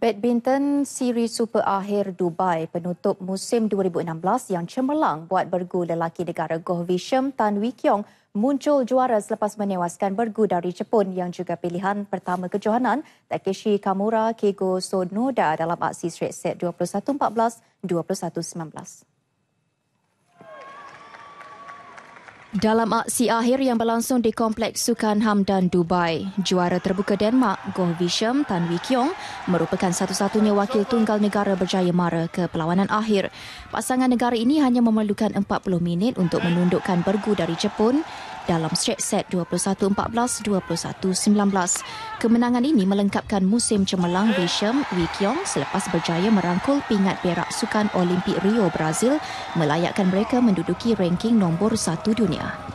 Badminton Siri Super Akhir Dubai penutup musim 2016 yang cemerlang buat bergu lelaki negara Goh Visham Tan Wee Kiong muncul juara selepas menewaskan bergu dari Jepun yang juga pilihan pertama kejohanan Takeshi Kamura Keigo Sonoda dalam aksi straight set 21-14, 21-19. Dalam aksi akhir yang berlangsung di Kompleks Sukan Hamdan Dubai, juara terbuka Denmark, Goh Visham Tan Wee Kiong merupakan satu-satunya wakil tunggal negara berjaya mara ke perlawanan akhir. Pasangan negara ini hanya memerlukan 40 minit untuk menundukkan bergu dari Jepun dalam straight set 21-14-21-19. Kemenangan ini melengkapkan musim cemerlang Lee Wee Kiong selepas berjaya merangkul pingat perak sukan Olimpik Rio Brazil melayakkan mereka menduduki ranking nombor satu dunia.